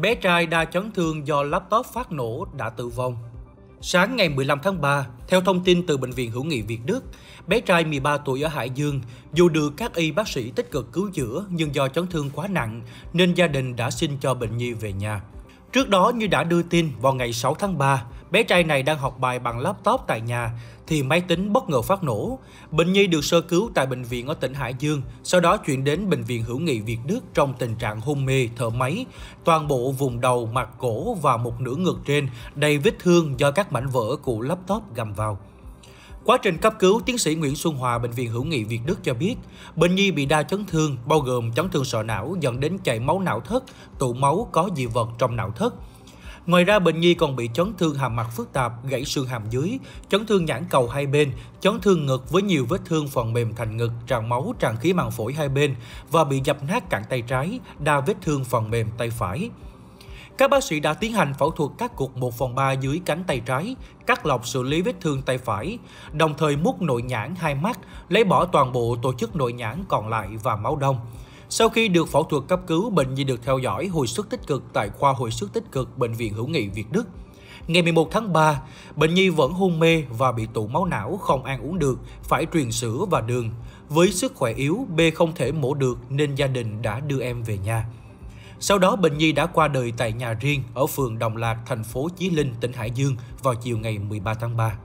Bé trai đa chấn thương do laptop phát nổ đã tử vong. Sáng ngày 15 tháng 3, theo thông tin từ Bệnh viện Hữu nghị Việt Đức, bé trai 13 tuổi ở Hải Dương, dù được các y bác sĩ tích cực cứu chữa nhưng do chấn thương quá nặng nên gia đình đã xin cho bệnh nhi về nhà. Trước đó như đã đưa tin vào ngày 6 tháng 3, bé trai này đang học bài bằng laptop tại nhà thì máy tính bất ngờ phát nổ. Bệnh nhi được sơ cứu tại bệnh viện ở tỉnh Hải Dương, sau đó chuyển đến bệnh viện hữu nghị Việt Đức trong tình trạng hôn mê, thở máy. Toàn bộ vùng đầu, mặt cổ và một nửa ngực trên đầy vết thương do các mảnh vỡ của laptop gầm vào. Quá trình cấp cứu, tiến sĩ Nguyễn Xuân Hòa, Bệnh viện Hữu nghị Việt Đức cho biết, bệnh nhi bị đa chấn thương, bao gồm chấn thương sọ não dẫn đến chảy máu não thất, tụ máu có dị vật trong não thất. Ngoài ra, bệnh nhi còn bị chấn thương hàm mặt phức tạp, gãy xương hàm dưới, chấn thương nhãn cầu hai bên, chấn thương ngực với nhiều vết thương phần mềm thành ngực, tràn máu, tràn khí màng phổi hai bên và bị dập nát cẳng tay trái, đa vết thương phần mềm tay phải. Các bác sĩ đã tiến hành phẫu thuật cắt cục 1 phần 3 dưới cánh tay trái, cắt lọc xử lý vết thương tay phải, đồng thời mút nội nhãn hai mắt, lấy bỏ toàn bộ tổ chức nội nhãn còn lại và máu đông. Sau khi được phẫu thuật cấp cứu, bệnh nhi được theo dõi hồi sức tích cực tại khoa hồi sức tích cực Bệnh viện Hữu nghị Việt Đức. Ngày 11 tháng 3, bệnh nhi vẫn hôn mê và bị tụ máu não không ăn uống được, phải truyền sữa và đường. Với sức khỏe yếu, B không thể mổ được nên gia đình đã đưa em về nhà. Sau đó bệnh nhi đã qua đời tại nhà riêng ở phường Đồng Lạc, thành phố Chí Linh, tỉnh Hải Dương vào chiều ngày 13 tháng 3.